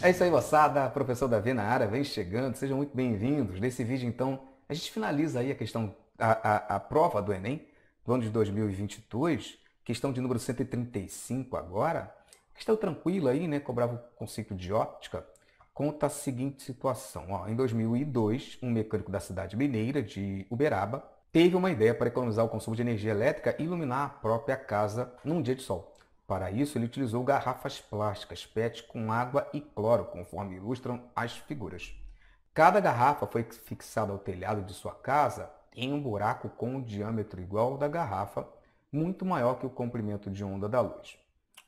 É isso aí, moçada. Professor Davi na área, vem chegando. Sejam muito bem-vindos. Nesse vídeo, então, a gente finaliza aí a questão, a, a, a, prova do Enem, do ano de 2022, questão de número 135 agora. Questão tranquila aí, né? Cobrava o conceito de óptica. Conta a seguinte situação. Ó, em 2002, um mecânico da cidade mineira de Uberaba teve uma ideia para economizar o consumo de energia elétrica e iluminar a própria casa num dia de sol. Para isso, ele utilizou garrafas plásticas PET com água e cloro, conforme ilustram as figuras. Cada garrafa foi fixada ao telhado de sua casa em um buraco com um diâmetro igual ao da garrafa, muito maior que o comprimento de onda da luz.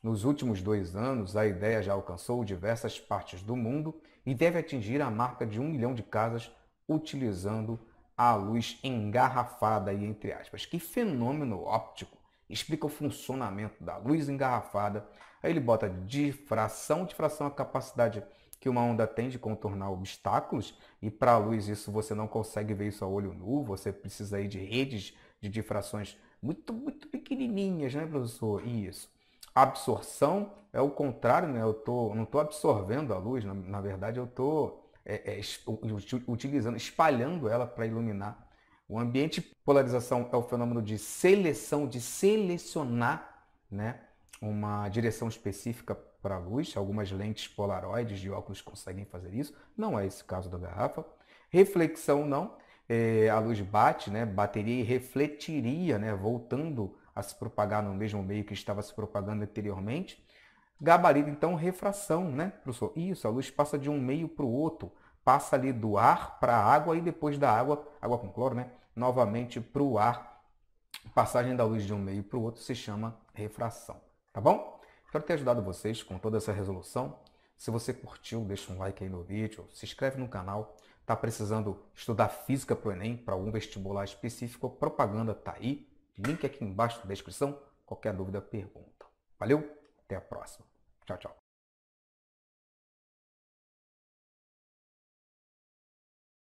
Nos últimos dois anos, a ideia já alcançou diversas partes do mundo e deve atingir a marca de um milhão de casas utilizando a luz engarrafada e entre aspas. Que fenômeno óptico! explica o funcionamento da luz engarrafada. Aí ele bota difração. Difração é a capacidade que uma onda tem de contornar obstáculos. E para a luz isso você não consegue ver isso a olho nu. Você precisa aí de redes de difrações muito, muito pequenininhas, né, professor? Isso. Absorção é o contrário, né? Eu tô, não estou absorvendo a luz, na, na verdade eu estou é, é, utilizando, espalhando ela para iluminar o ambiente polarização é o fenômeno de seleção, de selecionar né, uma direção específica para a luz. Algumas lentes polaroides de óculos conseguem fazer isso. Não é esse o caso da garrafa. Reflexão não. É, a luz bate, né, bateria e refletiria, né, voltando a se propagar no mesmo meio que estava se propagando anteriormente. Gabarito, então, refração, né, professor? Isso, a luz passa de um meio para o outro passa ali do ar para a água e depois da água, água com cloro, né? novamente para o ar. Passagem da luz de um meio para o outro se chama refração. Tá bom? Espero ter ajudado vocês com toda essa resolução. Se você curtiu, deixa um like aí no vídeo, se inscreve no canal. Tá precisando estudar física para o Enem, para algum vestibular específico, propaganda tá aí. Link aqui embaixo na descrição. Qualquer dúvida, pergunta. Valeu, até a próxima. Tchau, tchau.